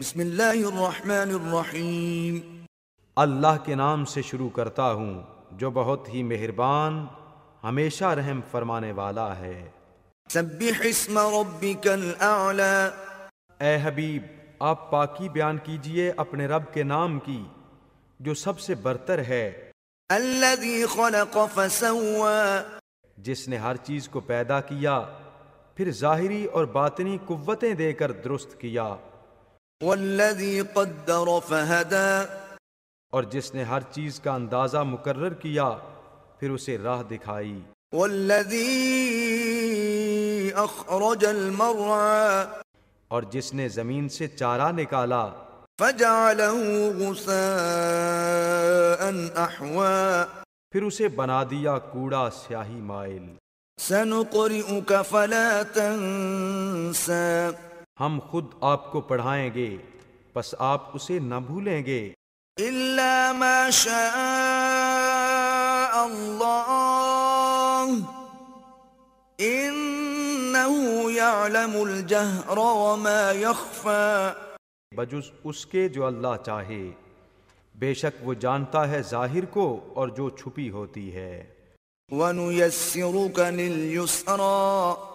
بسم اللہ الرحمن الرحیم اللہ کے نام سے شروع کرتا ہوں جو بہت ہی مہربان ہمیشہ رحم فرمانے والا ہے سبح اسم اے حبیب آپ پاکی بیان کیجئے اپنے رب کے نام کی جو سب سے برتر ہے جس نے ہر چیز کو پیدا کیا پھر ظاہری اور باطنی قوتیں دے کر درست کیا والذی قدر فہدا اور جس نے ہر چیز کا اندازہ مقرر کیا پھر اسے راہ دکھائی والذی اخرج المرعا اور جس نے زمین سے چارہ نکالا فجعله غساء احوا پھر اسے بنا دیا کوڑا سیاہی مائل سنقرئک فلا تنسا ہم خود آپ کو پڑھائیں گے پس آپ اسے نہ بھولیں گے الا ما شاء اللہ انہو یعلم الجہر وما یخفا بجز اس کے جو اللہ چاہے بے شک وہ جانتا ہے ظاہر کو اور جو چھپی ہوتی ہے وَنُيَسِّرُكَ لِلْيُسْرَا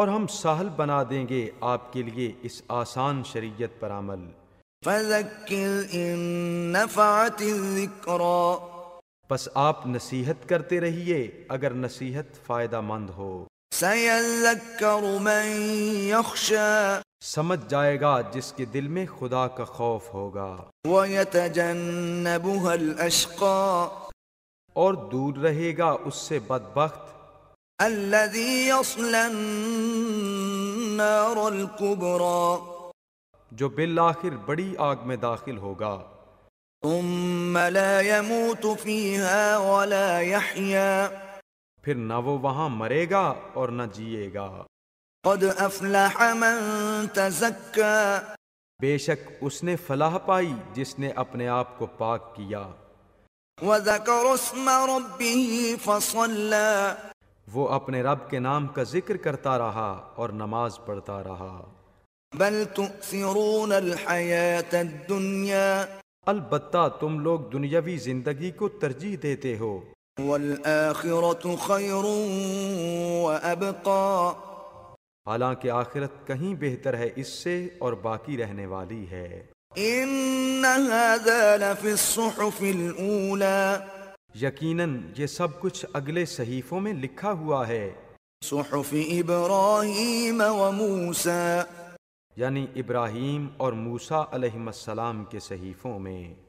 اور ہم سہل بنا دیں گے آپ کے لیے اس آسان شریعت پر عمل کرو بس آپ نصیحت کرتے رہیے اگر نصیحت فائدہ مند ہو سمجھ جائے گا جس کے دل میں خدا کا خوف ہوگا وَيَتَجَنَّبُهَا اور دور رہے گا اس سے بدبخت الذي یصلی النار الکبری جو بالآخر بڑی آگ میں داخل ہوگا ثم لا یموت فیها ولا يحيا پھر نہ وہ وہاں مرے گا اور نہ جیے گا قد افلح من تزکی بے شک اس نے فلاح پائی جس نے اپنے آپ کو پاک کیا وذکر اسم ربه فصلى وہ اپنے رب کے نام کا ذکر کرتا رہا اور نماز پڑھتا رہا بل تؤثرون الحیات الدنیا البتہ تم لوگ دنیاوی زندگی کو ترجیح دیتے ہو والآخرت خیر حالانکہ آخرت کہیں بہتر ہے اس سے اور باقی رہنے والی ہے الصحف یقیناً یہ سب کچھ اگلے صحیفوں میں لکھا ہوا ہے صحف ابراہیم و موسیٰ یعنی ابراہیم اور موسا علیہ السلام کے صحیفوں میں